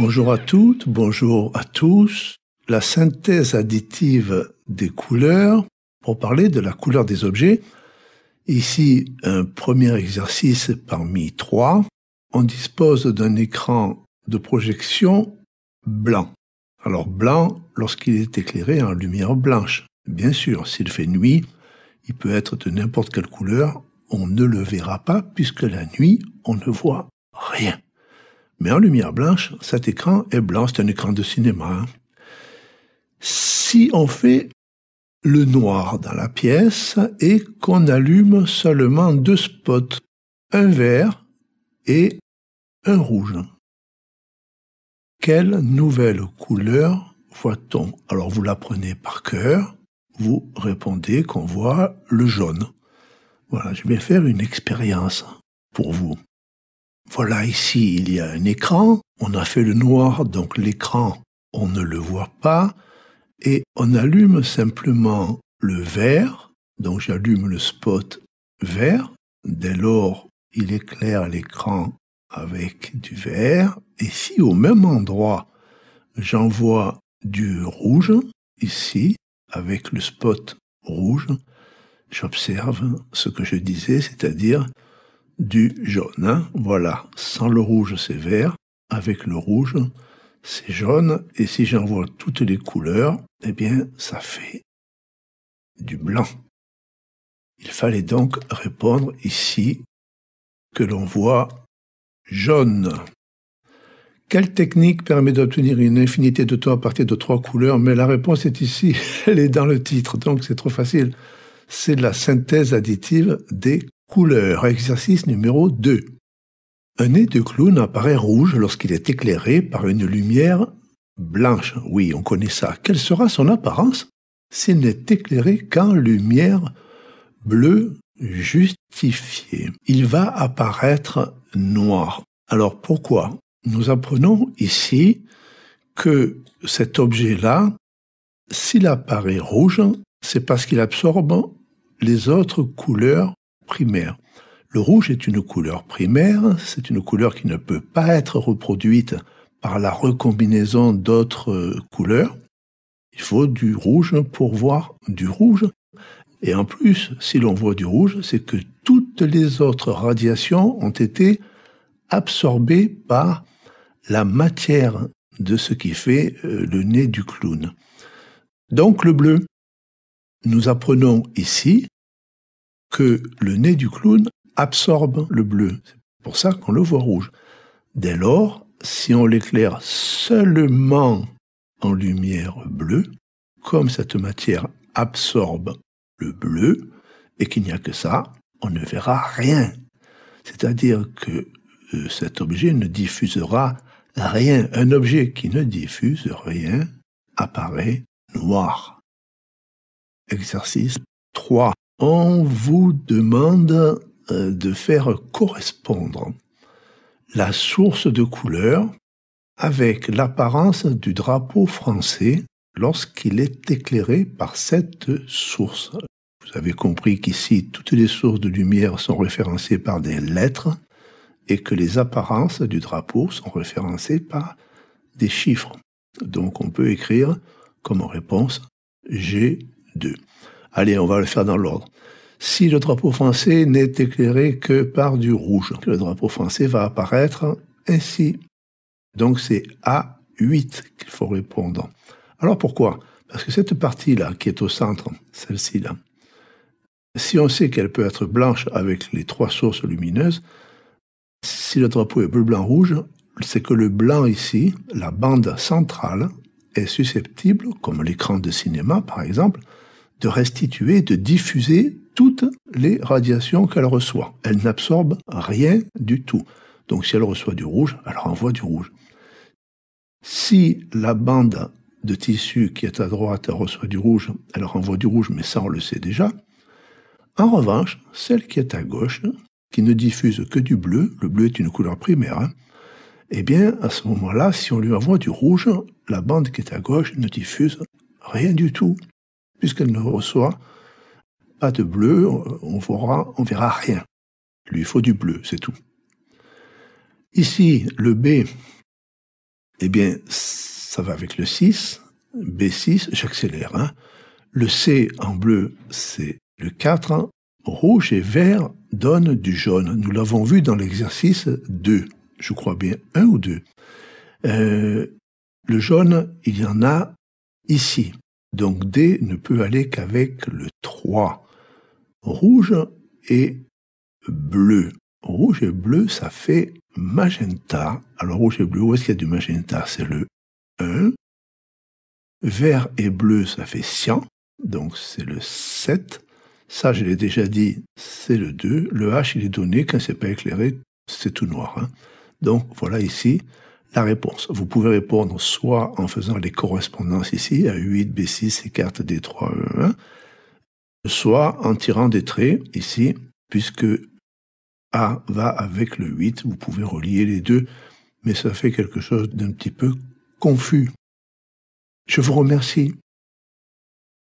Bonjour à toutes, bonjour à tous. La synthèse additive des couleurs, pour parler de la couleur des objets, ici un premier exercice parmi trois. On dispose d'un écran de projection blanc. Alors blanc lorsqu'il est éclairé en lumière blanche. Bien sûr, s'il fait nuit, il peut être de n'importe quelle couleur, on ne le verra pas puisque la nuit, on ne voit rien. Mais en lumière blanche, cet écran est blanc, c'est un écran de cinéma. Si on fait le noir dans la pièce et qu'on allume seulement deux spots, un vert et un rouge. Quelle nouvelle couleur voit-on Alors vous la prenez par cœur, vous répondez qu'on voit le jaune. Voilà, je vais faire une expérience pour vous. Voilà, ici, il y a un écran. On a fait le noir, donc l'écran, on ne le voit pas. Et on allume simplement le vert. Donc j'allume le spot vert. Dès lors, il éclaire l'écran avec du vert. Et si au même endroit, j'envoie du rouge, ici, avec le spot rouge, j'observe ce que je disais, c'est-à-dire du jaune. Hein. Voilà, sans le rouge c'est vert, avec le rouge c'est jaune, et si j'envoie toutes les couleurs, eh bien ça fait du blanc. Il fallait donc répondre ici que l'on voit jaune. Quelle technique permet d'obtenir une infinité de tons à partir de trois couleurs Mais la réponse est ici, elle est dans le titre, donc c'est trop facile. C'est la synthèse additive des Couleur, exercice numéro 2. Un nez de clown apparaît rouge lorsqu'il est éclairé par une lumière blanche. Oui, on connaît ça. Quelle sera son apparence s'il n'est éclairé qu'en lumière bleue justifiée Il va apparaître noir. Alors pourquoi Nous apprenons ici que cet objet-là, s'il apparaît rouge, c'est parce qu'il absorbe les autres couleurs primaire. Le rouge est une couleur primaire, c'est une couleur qui ne peut pas être reproduite par la recombinaison d'autres euh, couleurs. Il faut du rouge pour voir du rouge. Et en plus, si l'on voit du rouge, c'est que toutes les autres radiations ont été absorbées par la matière de ce qui fait euh, le nez du clown. Donc le bleu. Nous apprenons ici que le nez du clown absorbe le bleu. C'est pour ça qu'on le voit rouge. Dès lors, si on l'éclaire seulement en lumière bleue, comme cette matière absorbe le bleu, et qu'il n'y a que ça, on ne verra rien. C'est-à-dire que euh, cet objet ne diffusera rien. Un objet qui ne diffuse rien apparaît noir. Exercice 3 on vous demande euh, de faire correspondre la source de couleur avec l'apparence du drapeau français lorsqu'il est éclairé par cette source. Vous avez compris qu'ici, toutes les sources de lumière sont référencées par des lettres et que les apparences du drapeau sont référencées par des chiffres. Donc on peut écrire comme réponse G2. Allez, on va le faire dans l'ordre. Si le drapeau français n'est éclairé que par du rouge, le drapeau français va apparaître ainsi. Donc c'est A8 qu'il faut répondre. Alors pourquoi Parce que cette partie-là, qui est au centre, celle-ci-là, si on sait qu'elle peut être blanche avec les trois sources lumineuses, si le drapeau est bleu, blanc, rouge, c'est que le blanc ici, la bande centrale, est susceptible, comme l'écran de cinéma par exemple, de restituer, de diffuser toutes les radiations qu'elle reçoit. Elle n'absorbe rien du tout. Donc si elle reçoit du rouge, elle renvoie du rouge. Si la bande de tissu qui est à droite reçoit du rouge, elle renvoie du rouge, mais ça on le sait déjà. En revanche, celle qui est à gauche, qui ne diffuse que du bleu, le bleu est une couleur primaire, hein, eh bien à ce moment-là, si on lui envoie du rouge, la bande qui est à gauche ne diffuse rien du tout puisqu'elle ne reçoit pas de bleu, on verra, verra rien. Il lui faut du bleu, c'est tout. Ici, le B, eh bien, ça va avec le 6. B6, j'accélère. Hein. Le C en bleu, c'est le 4. Hein. Rouge et vert donnent du jaune. Nous l'avons vu dans l'exercice 2. Je crois bien 1 ou 2. Euh, le jaune, il y en a ici. Donc D ne peut aller qu'avec le 3. Rouge et bleu. Rouge et bleu, ça fait magenta. Alors rouge et bleu, où est-ce qu'il y a du magenta C'est le 1. Vert et bleu, ça fait cyan. Donc c'est le 7. Ça, je l'ai déjà dit, c'est le 2. Le H, il est donné, quand c'est pas éclairé, c'est tout noir. Hein. Donc voilà ici, la réponse, vous pouvez répondre soit en faisant les correspondances ici, A8, B6, C4, D3, E1, soit en tirant des traits ici, puisque A va avec le 8, vous pouvez relier les deux, mais ça fait quelque chose d'un petit peu confus. Je vous remercie